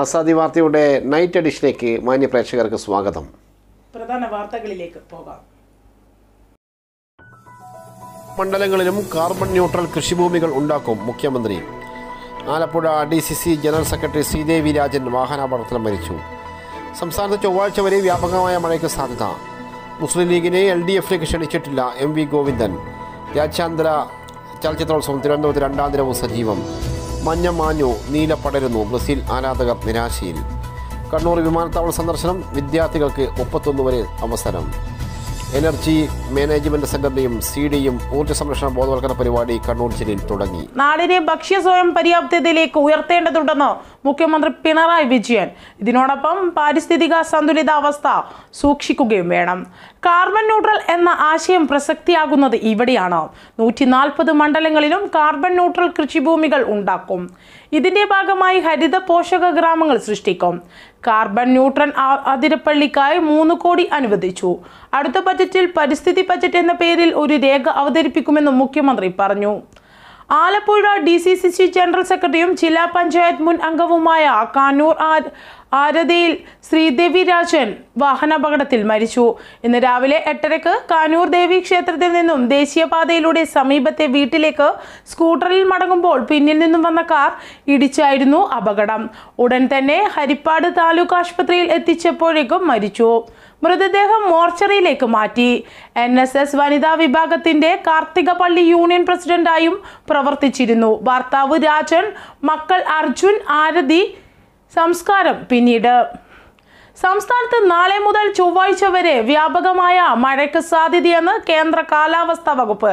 ആസാദി വാർത്തയുടെ നൈറ്റ് എഡിഷനിലേക്ക് മാന്യ പ്രേക്ഷകർക്ക് സ്വാഗതം പ്രധാന വാർത്തകളിലേക്ക് പോകാം മണ്ഡലങ്ങളിലും കാർബൺ ന്യൂട്രൽ കൃഷിഭൂമികൾ ഉണ്ടാക്കും മുഖ്യമന്ത്രി Alappuzha D C C general secretary Sreedevi Rajan വാഹനാപകടത്തിൽ മരിച്ചു സംസ്ഥാനത്ത് ചൊവ്വാഴ്ച വരെ വ്യാപകമായ മഴയ്ക്ക് സാധ്യത മുസ്ലിം ലീഗിനെ എൽ ഡി എഫിലേക്ക് ക്ഷണിച്ചിട്ടില്ല എം വി ഗോവിന്ദൻ രാജ്യാന്തര ചലച്ചിത്രോത്സവം തിരുവനന്തപുരത്ത് രണ്ടാം ദിനവും സജീവം മഞ്ഞ മാഞ്ഞു നീല പടരുന്നു ബ്രസീൽ ആരാധകർ നിരാശയിൽ കണ്ണൂർ വിമാനത്താവള സന്ദർശനം വിദ്യാർത്ഥികൾക്ക് മുപ്പത്തൊന്ന് വരെ അവസരം എനർജി മാനേജ്മെന്റ് സംഘടനയും സി ഡിയും ഊർജ്ജ സംരക്ഷണ ബോധവൽക്കരണ പരിപാടി കണ്ണൂർ ജില്ലയിൽ തുടങ്ങി നാടിനെ ഭക്ഷ്യ സ്വയം പര്യാപ്തതയിലേക്ക് ഉയർത്തേണ്ടതുണ്ടെന്ന് മുഖ്യമന്ത്രി പിണറായി വിജയൻ ഇതിനോടൊപ്പം പാരിസ്ഥിതിക സന്തുലിതാവസ്ഥ സൂക്ഷിക്കുകയും വേണം കാർബൺ ന്യൂട്രൽ എന്ന ആശയം പ്രസക്തിയാകുന്നത് ഇവിടെയാണ് നൂറ്റി നാൽപ്പത് മണ്ഡലങ്ങളിലും കാർബൺ ന്യൂട്രൽ കൃഷിഭൂമികൾ ഉണ്ടാക്കും ഇതിന്റെ ഭാഗമായി ഹരിത പോഷക ഗ്രാമങ്ങൾ സൃഷ്ടിക്കും കാർബൺ ന്യൂട്രൺ അതിരപ്പള്ളിക്കായി മൂന്ന് കോടി അനുവദിച്ചു അടുത്ത ബജറ്റിൽ പരിസ്ഥിതി ബജറ്റ് എന്ന പേരിൽ ഒരു രേഖ അവതരിപ്പിക്കുമെന്നും മുഖ്യമന്ത്രി പറഞ്ഞു Alappuzha D C C C general സെക്രട്ടറിയും ജില്ലാ പഞ്ചായത്ത് മുൻ അംഗവുമായ കാനൂർ ആരതിയിൽ ശ്രീദേവി രാജൻ വാഹനാപകടത്തിൽ മരിച്ചു ഇന്ന് രാവിലെ എട്ടരക്ക് കാനൂർ ദേവി ക്ഷേത്രത്തിൽ നിന്നും ദേശീയപാതയിലൂടെ സമീപത്തെ വീട്ടിലേക്ക് സ്കൂട്ടറിൽ മടങ്ങുമ്പോൾ പിന്നിൽ നിന്നും വന്ന കാർ ഇടിച്ചായിരുന്നു അപകടം ഉടൻ തന്നെ ഹരിപ്പാട് താലൂക്ക് ആശുപത്രിയിൽ എത്തിച്ചപ്പോഴേക്കും മരിച്ചു മൃതദേഹം മോർച്ചറിയിലേക്ക് മാറ്റി എൻ എസ് എസ് വനിതാ വിഭാഗത്തിന്റെ കാർത്തികപ്പള്ളി യൂണിയൻ പ്രസിഡന്റായും പ്രവർത്തിച്ചിരുന്നു ഭർത്താവ് രാജൻ മക്കൾ അർജുൻ ആരതി സംസ്കാരം പിന്നീട് സംസ്ഥാനത്ത് നാളെ മുതൽ ചൊവ്വാഴ്ച വരെ വ്യാപകമായ മഴയ്ക്ക് സാധ്യതയെന്ന് കേന്ദ്ര കാലാവസ്ഥാ വകുപ്പ്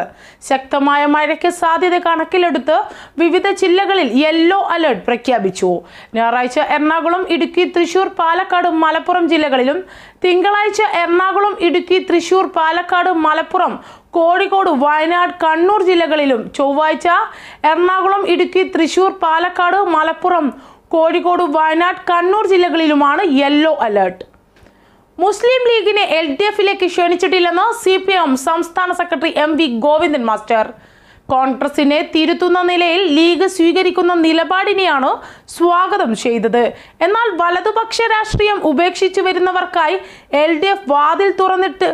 ശക്തമായ മഴയ്ക്ക് സാധ്യത കണക്കിലെടുത്ത് വിവിധ ജില്ലകളിൽ യെല്ലോ അലർട്ട് പ്രഖ്യാപിച്ചു ഞായറാഴ്ച എറണാകുളം ഇടുക്കി തൃശൂർ പാലക്കാട് മലപ്പുറം ജില്ലകളിലും തിങ്കളാഴ്ച എറണാകുളം ഇടുക്കി തൃശൂർ പാലക്കാട് മലപ്പുറം കോഴിക്കോട് വയനാട് കണ്ണൂർ ജില്ലകളിലും ചൊവ്വാഴ്ച എറണാകുളം ഇടുക്കി തൃശൂർ പാലക്കാട് മലപ്പുറം കോഴിക്കോട് വയനാട് കണ്ണൂർ ജില്ലകളിലുമാണ് യെല്ലോ അലേർട്ട് മുസ്ലിം ലീഗിനെ എൽ ഡി എഫിലേക്ക് ക്ഷണിച്ചിട്ടില്ലെന്ന് സി പി എം സംസ്ഥാന secretary M V Govindan master കോൺഗ്രസിനെ തിരുത്തുന്ന നിലയിൽ ലീഗ് സ്വീകരിക്കുന്ന നിലപാടിനെയാണ് സ്വാഗതം ചെയ്തത് എന്നാൽ വലതുപക്ഷ രാഷ്ട്രീയം ഉപേക്ഷിച്ചു വരുന്നവർക്കായി എൽ ഡി എഫ് വാതിൽ തുറന്നിട്ട്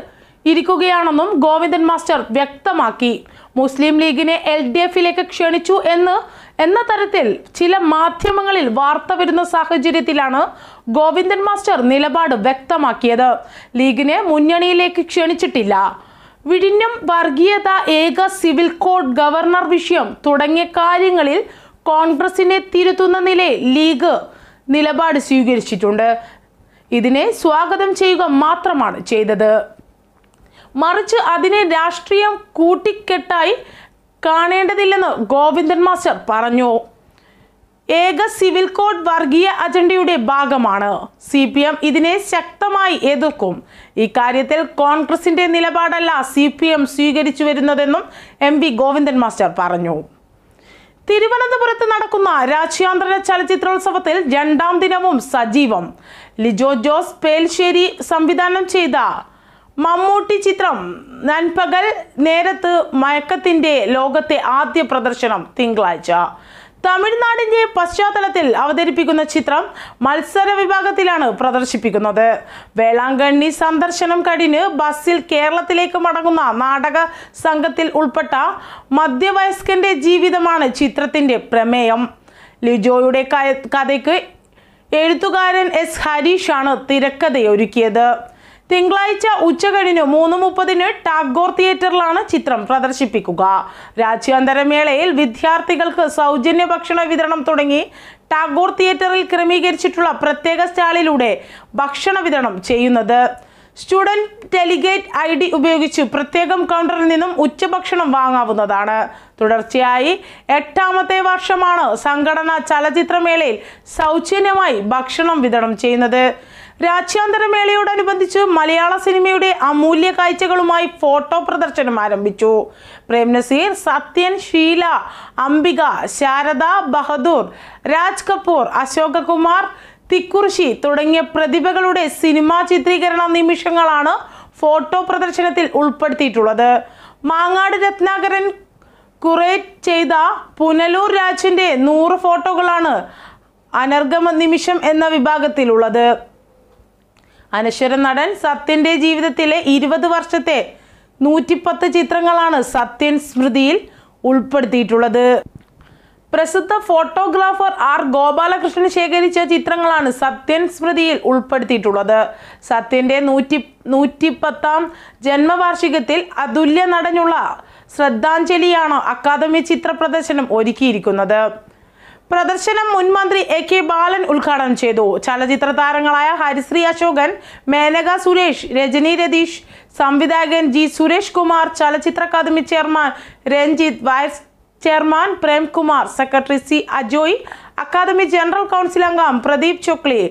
ഇരിക്കുകയാണെന്നും ഗോവിന്ദൻ മാസ്റ്റർ വ്യക്തമാക്കി മുസ്ലിം ലീഗിനെ എൽ ഡി എഫിലേക്ക് ക്ഷണിച്ചു എന്ന് എന്ന തരത്തിൽ ചില മാധ്യമങ്ങളിൽ വാർത്ത വരുന്ന സാഹചര്യത്തിലാണ് ഗോവിന്ദൻ മാസ്റ്റർ നിലപാട് വ്യക്തമാക്കിയത് ലീഗിനെ മുന്നണിയിലേക്ക് ക്ഷണിച്ചിട്ടില്ല വിഴിഞ്ഞം വർഗീയത ഏക സിവിൽ കോഡ് ഗവർണർ വിഷയം തുടങ്ങിയ കാര്യങ്ങളിൽ കോൺഗ്രസിനെ തിരുത്തുന്ന നിലയിൽ ലീഗ് നിലപാട് സ്വീകരിച്ചിട്ടുണ്ട് ഇതിനെ സ്വാഗതം ചെയ്യുക മാത്രമാണ് ചെയ്തത് മറിച്ച് അതിനെ രാഷ്ട്രീയം കൂട്ടിക്കെട്ടായി കാണേണ്ടതില്ലെന്ന് ഗോവിന്ദൻ മാസ്റ്റർ പറഞ്ഞു ഏക സിവിൽ കോഡ് വർഗീയ അജണ്ടയുടെ ഭാഗമാണ് സി പി എം ഇതിനെ ശക്തമായി എതിർക്കും ഇക്കാര്യത്തിൽ കോൺഗ്രസിന്റെ നിലപാടല്ല സി പി എം സ്വീകരിച്ചു വരുന്നതെന്നും എം വി ഗോവിന്ദൻ മാസ്റ്റർ പറഞ്ഞു തിരുവനന്തപുരത്ത് നടക്കുന്ന രാജ്യാന്തര ചലച്ചിത്രോത്സവത്തിൽ രണ്ടാം ദിനവും സജീവം ലിജോ ജോസ് പേൽശ്ശേരി സംവിധാനം ചെയ്ത മമ്മൂട്ടി ചിത്രം നൻപകൽ നേരത്ത് മയക്കത്തിൻ്റെ ലോകത്തെ ആദ്യ പ്രദർശനം തിങ്കളാഴ്ച തമിഴ്നാടിൻ്റെ പശ്ചാത്തലത്തിൽ അവതരിപ്പിക്കുന്ന ചിത്രം മത്സര വിഭാഗത്തിലാണ് പ്രദർശിപ്പിക്കുന്നത് വേളാങ്കണ്ണി സന്ദർശനം കഴിഞ്ഞ് ബസ്സിൽ കേരളത്തിലേക്ക് മടങ്ങുന്ന നാടക സംഘത്തിൽ ഉൾപ്പെട്ട മധ്യവയസ്കന്റെ ജീവിതമാണ് ചിത്രത്തിൻ്റെ പ്രമേയം ലിജോയുടെ കഥയ്ക്ക് എഴുത്തുകാരൻ എസ് ഹരീഷാണ് തിരക്കഥയൊരുക്കിയത് തിങ്കളാഴ്ച ഉച്ചകഴിഞ്ഞ് മൂന്ന് മുപ്പതിന് ടാഗോർ തിയേറ്ററിലാണ് ചിത്രം പ്രദർശിപ്പിക്കുക രാജ്യാന്തര മേളയിൽ വിദ്യാർത്ഥികൾക്ക് സൗജന്യ ഭക്ഷണ വിതരണം തുടങ്ങി ടാഗോർ തിയേറ്ററിൽ ക്രമീകരിച്ചിട്ടുള്ള പ്രത്യേക സ്റ്റാളിലൂടെ ഭക്ഷണ വിതരണം ചെയ്യുന്നത് സ്റ്റുഡൻറ്റ് ഡെലിഗേറ്റ് ഐ ഡി ഉപയോഗിച്ച് പ്രത്യേകം കൗണ്ടറിൽ നിന്നും ഉച്ചഭക്ഷണം വാങ്ങാവുന്നതാണ് തുടർച്ചയായി എട്ടാമത്തെ വർഷമാണ് സംഘടന ചലച്ചിത്രമേളയിൽ സൗജന്യമായി ഭക്ഷണം വിതരണം ചെയ്യുന്നത് രാജ്യാന്തരമേളയോടനുബന്ധിച്ച് മലയാള സിനിമയുടെ അമൂല്യ കാഴ്ചകളുമായി ഫോട്ടോ പ്രദർശനം ആരംഭിച്ചു പ്രേം നസീർ സത്യൻ ഷീല അംബിക ശാരദ ബഹദൂർ രാജ് കപൂർ അശോകകുമാർ തിക്കുറിശി തുടങ്ങിയ പ്രതിഭകളുടെ സിനിമാ ചിത്രീകരണ നിമിഷങ്ങളാണ് ഫോട്ടോ പ്രദർശനത്തിൽ ഉൾപ്പെടുത്തിയിട്ടുള്ളത് മാങ്ങാട് രത്നാകരൻ കുറേറ്റ് ചെയ്ത പുനലൂർ രാജിൻ്റെ നൂറ് ഫോട്ടോകളാണ് അനർഗമ നിമിഷം എന്ന വിഭാഗത്തിലുള്ളത് അനശ്വര നടൻ സത്യൻ്റെ ജീവിതത്തിലെ ഇരുപത് വർഷത്തെ നൂറ്റിപ്പത്ത് ചിത്രങ്ങളാണ് സത്യൻ സ്മൃതിയിൽ ഉൾപ്പെടുത്തിയിട്ടുള്ളത് പ്രസിദ്ധ ഫോട്ടോഗ്രാഫർ ആർ ഗോപാലകൃഷ്ണൻ ശേഖരിച്ച ചിത്രങ്ങളാണ് സത്യൻ സ്മൃതിയിൽ ഉൾപ്പെടുത്തിയിട്ടുള്ളത് സത്യൻ്റെ നൂറ്റി നൂറ്റിപ്പത്താം ജന്മവാർഷികത്തിൽ അതുല്യ നടനുള്ള ശ്രദ്ധാഞ്ജലിയാണ് അക്കാദമി ചിത്ര പ്രദർശനം ഒരുക്കിയിരിക്കുന്നത് പ്രദർശനം മുൻ മന്ത്രി എ കെ ബാലൻ ഉദ്ഘാടനം ചെയ്തു ചലച്ചിത്ര താരങ്ങളായ ഹരിശ്രീ അശോകൻ മേനക സുരേഷ് രജനി രതീഷ് സംവിധായകൻ ജി സുരേഷ് കുമാർ ചലച്ചിത്ര academy chairman Ranjith vice chairman Premkumar secretary C Ajoy academy general council അംഗം പ്രദീപ് ചൊക്ലി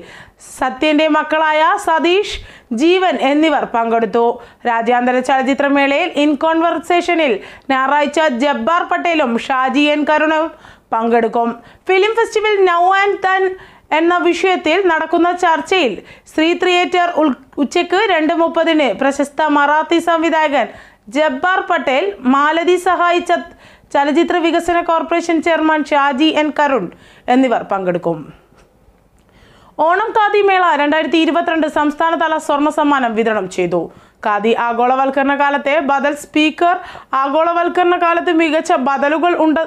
സത്യന്റെ മക്കളായ സതീഷ് ജീവൻ എന്നിവർ പങ്കെടുത്തു രാജ്യാന്തര ചലച്ചിത്രമേളയിൽ ഇൻ കോൺവെർസേഷനിൽ ഞായറാഴ്ച ജബ്ബാർ പട്ടേലും ഷാജി എൻ കരുണും പങ്കെടുക്കും ഫിലിം ഫെസ്റ്റിവൽ നൗ ആൻഡ് തൻ എന്ന വിഷയത്തിൽ നടക്കുന്ന ചർച്ചയിൽ ശ്രീ തിയേറ്റർ ഉച്ചയ്ക്ക് രണ്ട് മുപ്പതിന് പ്രശസ്ത മറാത്തി സംവിധായകൻ ജബ്ബാർ പട്ടേൽ മാലതി സഹായിച്ച ചലച്ചിത്ര വികസന corporation chairman Shaji N Karun എന്നിവർ പങ്കെടുക്കും ഓണം ഖാദി മേള രണ്ടായിരത്തി ഇരുപത്തിരണ്ട് സംസ്ഥാനതല സ്വർണ്ണ സമ്മാനം വിതരണം ചെയ്തു ഖാദി ആഗോളവൽക്കരണ കാലത്തെ ബദൽ സ്പീക്കർ ആഗോളവൽക്കരണ കാലത്ത് മികച്ച ബദലുകൾ ഉണ്ട്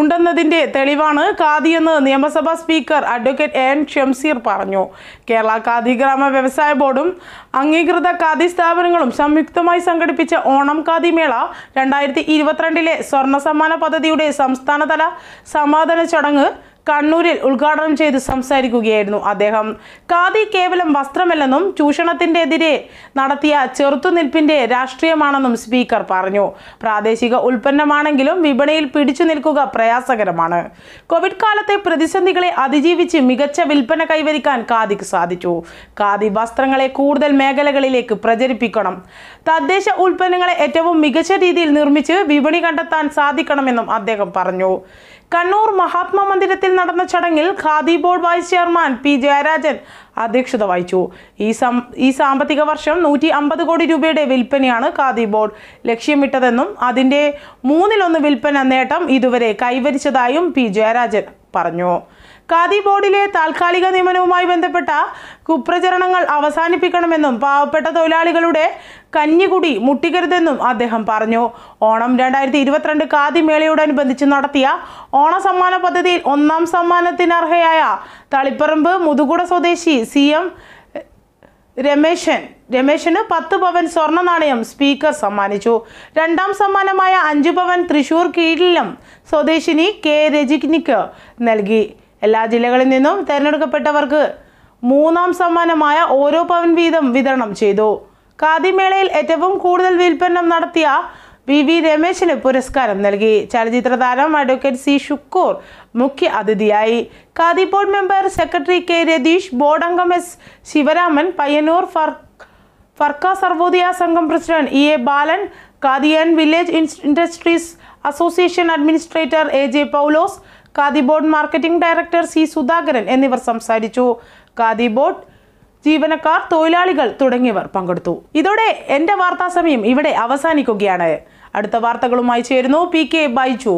ഉണ്ടെന്നതിന്റെ തെളിവാണ് ഖാദിയെന്ന് നിയമസഭാ സ്പീക്കർ അഡ്വക്കേറ്റ് എൻ ഷംസീർ പറഞ്ഞു കേരള ഖാദി ഗ്രാമ വ്യവസായ ബോർഡും അംഗീകൃത ഖാദി സ്ഥാപനങ്ങളും സംയുക്തമായി സംഘടിപ്പിച്ച ഓണം ഖാദി മേള രണ്ടായിരത്തി ഇരുപത്തിരണ്ടിലെ സ്വർണ്ണ സമ്മാന പദ്ധതിയുടെ സംസ്ഥാനതല സമാപന ചടങ്ങ് കണ്ണൂരിൽ ഉദ്ഘാടനം ചെയ്ത് സംസാരിക്കുകയായിരുന്നു അദ്ദേഹം ഖാദി കേവലം വസ്ത്രമല്ലെന്നും ചൂഷണത്തിന്റെ എതിരെ നടത്തിയ ചെറുത്തുനിൽപ്പിന്റെ രാഷ്ട്രീയമാണെന്നും സ്പീക്കർ പറഞ്ഞു പ്രാദേശിക ഉൽപ്പന്നമാണെങ്കിലും വിപണിയിൽ പിടിച്ചു നിൽക്കുക പ്രയാസകരമാണ് കോവിഡ് കാലത്തെ പ്രതിസന്ധികളെ അതിജീവിച്ച് മികച്ച വിൽപ്പന കൈവരിക്കാൻ ഖാദിക്ക് സാധിച്ചു ഖാദി വസ്ത്രങ്ങളെ കൂടുതൽ മേഖലകളിലേക്ക് പ്രചരിപ്പിക്കണം തദ്ദേശ ഉൽപ്പന്നങ്ങളെ ഏറ്റവും മികച്ച രീതിയിൽ നിർമ്മിച്ച് വിപണി കണ്ടെത്താൻ സാധിക്കണമെന്നും അദ്ദേഹം പറഞ്ഞു കണ്ണൂർ മഹാത്മാ മന്ദിരത്തിൽ നടന്ന ചടങ്ങിൽ khadi board vice chairman P Jayarajan അധ്യക്ഷത വഹിച്ചു ഈ സം ഈ സാമ്പത്തിക വർഷം നൂറ്റി അമ്പത് കോടി രൂപയുടെ വിൽപ്പനയാണ് ഖാദി ബോർഡ് ലക്ഷ്യമിട്ടതെന്നും അതിൻ്റെ മൂന്നിലൊന്ന് വിൽപ്പന നേട്ടം ഇതുവരെ കൈവരിച്ചതായും പി ജയരാജൻ പറഞ്ഞു ഖാദി ബോർഡിലെ താൽക്കാലിക നിയമനവുമായി ബന്ധപ്പെട്ട കുപ്രചരണങ്ങൾ അവസാനിപ്പിക്കണമെന്നും പാവപ്പെട്ട തൊഴിലാളികളുടെ കഞ്ഞികുടി മുട്ടിക്കരുതെന്നും അദ്ദേഹം പറഞ്ഞു ഓണം രണ്ടായിരത്തി ഇരുപത്തിരണ്ട് ഖാദി മേളയോടനുബന്ധിച്ച് നടത്തിയ ഓണ സമ്മാന പദ്ധതിയിൽ ഒന്നാം സമ്മാനത്തിനർഹയായ തളിപ്പറമ്പ് മുതുകുട സ്വദേശി സി എം രമേശൻ രമേശന് പത്ത് പവൻ സ്വർണ്ണ നാണയം സ്പീക്കർ സമ്മാനിച്ചു രണ്ടാം സമ്മാനമായ അഞ്ചു പവൻ തൃശൂർ കീഴിലും സ്വദേശിനി കെ രജിക്നിക്ക് നൽകി എല്ലാ ജില്ലകളിൽ നിന്നും തിരഞ്ഞെടുക്കപ്പെട്ടവർക്ക് മൂന്നാം സമ്മാനമായ ഓരോ പവൻ വീതം വിതരണം ചെയ്തു ഖാദിമേളയിൽ ഏറ്റവും കൂടുതൽ വിൽപ്പനം നടത്തിയ വി വി രമേശിന് പുരസ്കാരം നൽകി ചലച്ചിത്ര താരം അഡ്വക്കേറ്റ് സി ഷുക്കൂർ മുഖ്യ അതിഥിയായി khadi board member secretary K Ratheesh board അംഗം എസ് ശിവരാമൻ പയ്യന്നൂർ ഫർ Firka Sarvodaya Sangham president E A Balan khadi village industries association administrator A J Paulose khadi board marketing director C Sudhakaran എന്നിവർ സംസാരിച്ചു ഖാദി ബോർഡ് ജീവനക്കാർ തൊഴിലാളികൾ തുടങ്ങിയവർ പങ്കെടുത്തു ഇതോടെ എൻ്റെ വാർത്താ സമയം ഇവിടെ അവസാനിക്കുകയാണ് അടുത്ത വാർത്തകളുമായി ചേരുന്നു പി കെ ബൈജു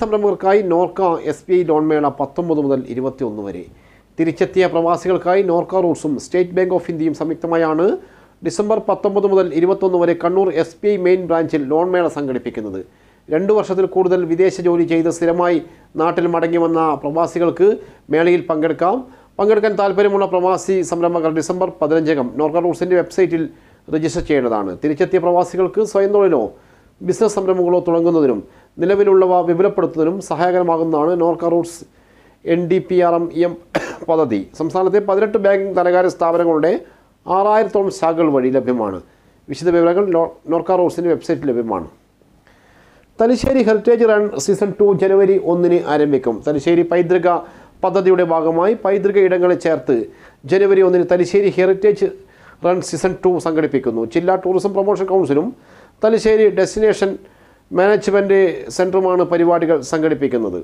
സംരംഭകർക്കായി Norka S B I loan മേള പത്തൊമ്പത് മുതൽ ഇരുപത്തിയൊന്ന് വരെ തിരിച്ചെത്തിയ പ്രവാസികൾക്കായി നോർക്ക റൂട്ട്സും സ്റ്റേറ്റ് ബാങ്ക് ഓഫ് ഇന്ത്യയും സംയുക്തമായാണ് ഡിസംബർ പത്തൊമ്പത് മുതൽ ഇരുപത്തൊന്ന് വരെ Kannur S B I main ബ്രാഞ്ചിൽ ലോൺ മേള സംഘടിപ്പിക്കുന്നത് രണ്ടു വർഷത്തിൽ കൂടുതൽ വിദേശ ജോലി ചെയ്ത് സ്ഥിരമായി നാട്ടിൽ മടങ്ങി വന്ന പ്രവാസികൾക്ക് മേളയിൽ പങ്കെടുക്കാം പങ്കെടുക്കാൻ താല്പര്യമുള്ള പ്രവാസി സംരംഭകർ ഡിസംബർ പതിനഞ്ചകം നോർക്ക റൂൾസിൻ്റെ വെബ്സൈറ്റിൽ രജിസ്റ്റർ ചെയ്യേണ്ടതാണ് തിരിച്ചെത്തിയ പ്രവാസികൾക്ക് സ്വയം തൊഴിലോ ബിസിനസ് സംരംഭങ്ങളോ തുടങ്ങുന്നതിനും നിലവിലുള്ളവ വിപുലപ്പെടുത്തുന്നതിനും സഹായകരമാകുന്നതാണ് Norka roots N D P R M M പദ്ധതി സംസ്ഥാനത്തെ പതിനെട്ട് ബാങ്കിംഗ് ധനകാര്യ സ്ഥാപനങ്ങളുടെ ആറായിരത്തോളം ശാഖകൾ വഴി ലഭ്യമാണ് വിശദ വിവരങ്ങൾ നോർക്ക റൂൾസിൻ്റെ വെബ്സൈറ്റിൽ ലഭ്യമാണ് Thalassery heritage run season two ജനുവരി ഒന്നിന് ആരംഭിക്കും തലശ്ശേരി പൈതൃക പദ്ധതിയുടെ ഭാഗമായി പൈതൃക ഇടങ്ങളെ ചേർത്ത് ജനുവരി ഒന്നിന് Thalassery heritage run season two സംഘടിപ്പിക്കുന്നു ജില്ലാ ടൂറിസം പ്രൊമോഷൻ കൗൺസിലും തലശ്ശേരി ഡെസ്റ്റിനേഷൻ മാനേജ്മെൻറ്റ് സെൻറ്ററുമാണ് പരിപാടികൾ സംഘടിപ്പിക്കുന്നത്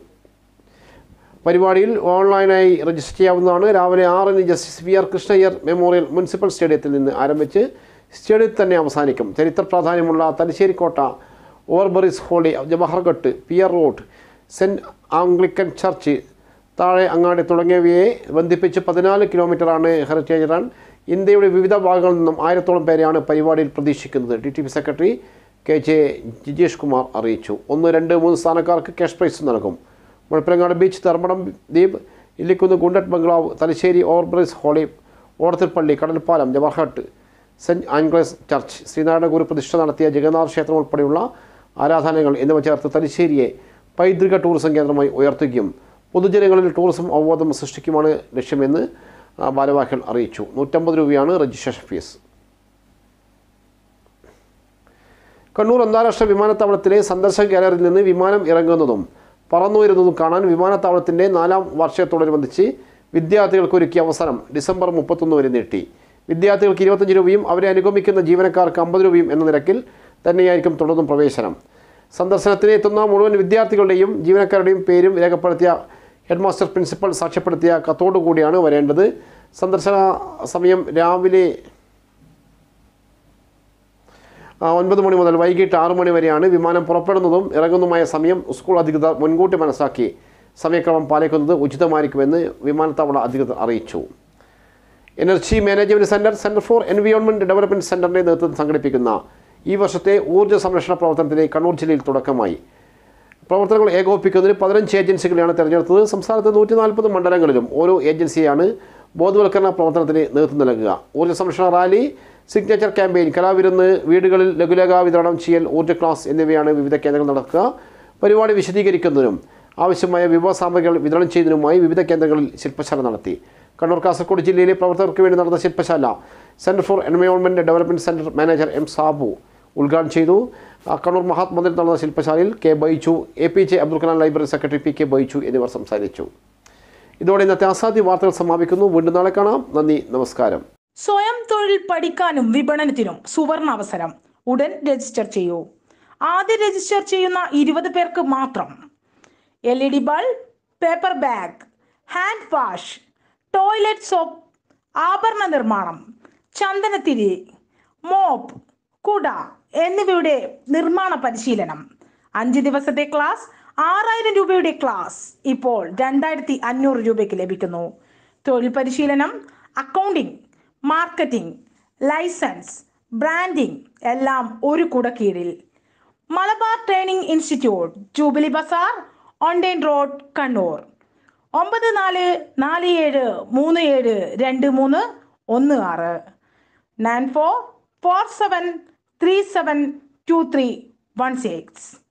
പരിപാടിയിൽ ഓൺലൈനായി രജിസ്റ്റർ ചെയ്യാവുന്നതാണ് രാവിലെ ആറിന് justice V R Krishna Iyer memorial municipal സ്റ്റേഡിയത്തിൽ നിന്ന് ആരംഭിച്ച് സ്റ്റേഡിയത്തിൽ തന്നെ അവസാനിക്കും ചരിത്ര പ്രാധാന്യമുള്ള തലശ്ശേരിക്കോട്ട കോട്ട Overbury's folly Jawaharghat pier road saint Anglican church Thazhe Angadi തുടങ്ങിയവയെ ബന്ധിപ്പിച്ച് പതിനാല് കിലോമീറ്ററാണ് ഹെറിറ്റേജ് റൺ ഇന്ത്യയുടെ വിവിധ ഭാഗങ്ങളിൽ നിന്നും ആയിരത്തോളം പേരെയാണ് പരിപാടിയിൽ പ്രതീക്ഷിക്കുന്നത് D T P secretary K J Jijesh Kumar അറിയിച്ചു ഒന്ന് രണ്ട് മൂന്ന് സ്ഥാനക്കാർക്ക് ക്യാഷ് പ്രൈസ് നൽകും മുഴപ്പിലങ്ങാട് ബീച്ച് ധർമ്മടം ദ്വീപ് ഇല്ലിക്കുന്ന് ഗുണ്ടട്ട് ബംഗ്ലാവ് തലശ്ശേരി ഓവർബ്രിസ് ഹോളി ഓടത്തിൽപ്പള്ളി കടൽപ്പാലം ജവഹർട്ട് സെൻറ്റ് ആംഗ്ലസ് ചർച്ച് ശ്രീനാരായണ ഗുരു പ്രതിഷ്ഠ നടത്തിയ ജഗന്നാഥ് ക്ഷേത്രം ഉൾപ്പെടെയുള്ള ആരാധനകൾ എന്നിവ ചേർത്ത് തലശ്ശേരിയെ പൈതൃക ടൂറിസം കേന്ദ്രമായി ഉയർത്തുകയും പൊതുജനങ്ങളിൽ ടൂറിസം അവബോധം സൃഷ്ടിക്കുമാണ് ലക്ഷ്യമെന്ന് ഭാരവാഹികൾ അറിയിച്ചു നൂറ്റമ്പത് രൂപയാണ് രജിസ്ട്രേഷൻ ഫീസ് കണ്ണൂർ അന്താരാഷ്ട്ര വിമാനത്താവളത്തിലെ സന്ദർശക ഗാലറിയിൽ നിന്ന് വിമാനം ഇറങ്ങുന്നതും പറന്നുയരുന്നതും കാണാൻ വിമാനത്താവളത്തിൻ്റെ നാലാം വർഷത്തോടനുബന്ധിച്ച് വിദ്യാർത്ഥികൾക്ക് ഒരുക്കിയ അവസരം ഡിസംബർ മുപ്പത്തൊന്ന് വരെ നീട്ടി വിദ്യാർത്ഥികൾക്ക് ഇരുപത്തഞ്ച് രൂപയും അവരെ അനുഗമിക്കുന്ന ജീവനക്കാർക്ക് അമ്പത് രൂപയും എന്ന നിരക്കിൽ തന്നെയായിരിക്കും തുടർന്നും പ്രവേശനം സന്ദർശനത്തിന് എത്തുന്ന മുഴുവൻ വിദ്യാർത്ഥികളുടെയും ജീവനക്കാരുടെയും പേരും രേഖപ്പെടുത്തിയ ഹെഡ്മാസ്റ്റർ പ്രിൻസിപ്പൽ സാക്ഷ്യപ്പെടുത്തിയ കത്തോടുകൂടിയാണ് വരേണ്ടത് സന്ദർശന സമയം രാവിലെ ഒൻപത് മണി മുതൽ വൈകിട്ട് ആറു മണി വരെയാണ് വിമാനം പുറപ്പെടുന്നതും ഇറങ്ങുന്നതുമായ സമയം സ്കൂൾ അധികൃതർ മുൻകൂട്ടി മനസ്സാക്കി സമയക്രമം പാലിക്കുന്നത് ഉചിതമായിരിക്കുമെന്ന് വിമാനത്താവള അധികൃതർ അറിയിച്ചു energy management centre centre for environment development സെൻറ്ററിൻ്റെ നേതൃത്വം സംഘടിപ്പിക്കുന്ന ഈ വർഷത്തെ ഊർജ്ജ സംരക്ഷണ പ്രവർത്തനത്തിന് കണ്ണൂർ ജില്ലയിൽ തുടക്കമായി പ്രവർത്തനങ്ങൾ ഏകോപിപ്പിക്കുന്നതിന് പതിനഞ്ച് ഏജൻസികളെയാണ് തെരഞ്ഞെടുത്തത് സംസ്ഥാനത്തെ നൂറ്റി നാൽപ്പത് മണ്ഡലങ്ങളിലും ഓരോ ഏജൻസിയാണ് ബോധവൽക്കരണ പ്രവർത്തനത്തിന് നേതൃത്വം നൽകുക ഊർജ്ജ സംരക്ഷണ റാലി സിഗ്നേച്ചർ ക്യാമ്പയിൻ കലാവിരുന്ന് വീടുകളിൽ ലഘുലേഖ വിതരണം ചെയ്യൽ ഊർജ്ജ ക്ലാസ് എന്നിവയാണ് വിവിധ കേന്ദ്രങ്ങൾ നടക്കുക പരിപാടി വിശദീകരിക്കുന്നതിനും ആവശ്യമായ വിഭവ സാമഗ്രികൾ വിതരണം ചെയ്യുന്നതിനുമായി വിവിധ കേന്ദ്രങ്ങളിൽ ശില്പശാല നടത്തി കണ്ണൂർ കാസർഗോഡ് ജില്ലയിലെ പ്രവർത്തകർക്ക് വേണ്ടി നടന്ന ശില്പശാല centre for environment development centre manager M Sabu ഉദ്ഘാടനം ചെയ്തു കണ്ണൂർ മഹാത്മന്ദിൽ നടന്ന ശില്പശാലയിൽ K Baiju A P J Abdul Kalam library secretary P K Baiju എന്നിവർ സംസാരിച്ചു ഇതോടെ ഇന്നത്തെ ആസാദ്യ വാർത്തകൾ സമാപിക്കുന്നു വീണ്ടും നാളെ കാണാം നന്ദി നമസ്കാരം സ്വയം തൊഴിൽ പഠിക്കാനും വിപണനത്തിനും സുവർണ അവസരം ഉടൻ രജിസ്റ്റർ ചെയ്യൂ ആദ്യം രജിസ്റ്റർ ചെയ്യുന്ന ഇരുപത് പേർക്ക് മാത്രം L E D bulb paper bag hand wash toilet soap ആഭരണ നിർമ്മാണം ചന്ദനത്തിരി മോപ്പ് കുട എന്നിവയുടെ നിർമ്മാണ പരിശീലനം അഞ്ച് ദിവസത്തെ ക്ലാസ് ആറായിരം രൂപയുടെ ക്ലാസ് ഇപ്പോൾ രണ്ടായിരത്തി അഞ്ഞൂറ് രൂപയ്ക്ക് ലഭിക്കുന്നു തൊഴിൽ പരിശീലനം അക്കൗണ്ടിംഗ് മാർക്കറ്റിംഗ് ലൈസൻസ് ബ്രാൻഡിംഗ് എല്ലാം ഒരു കുട കീഴിൽ മലബാർ ട്രെയിനിംഗ് ഇൻസ്റ്റിറ്റ്യൂട്ട് ജൂബിലി ബസാർ ഓൺലൈൻ റോഡ് കണ്ണൂർ ഒമ്പത് നാല് നാല് ഏഴ് മൂന്ന് ഏഴ് രണ്ട് മൂന്ന് ഒന്ന് ആറ് nine four four seven three seven two three one six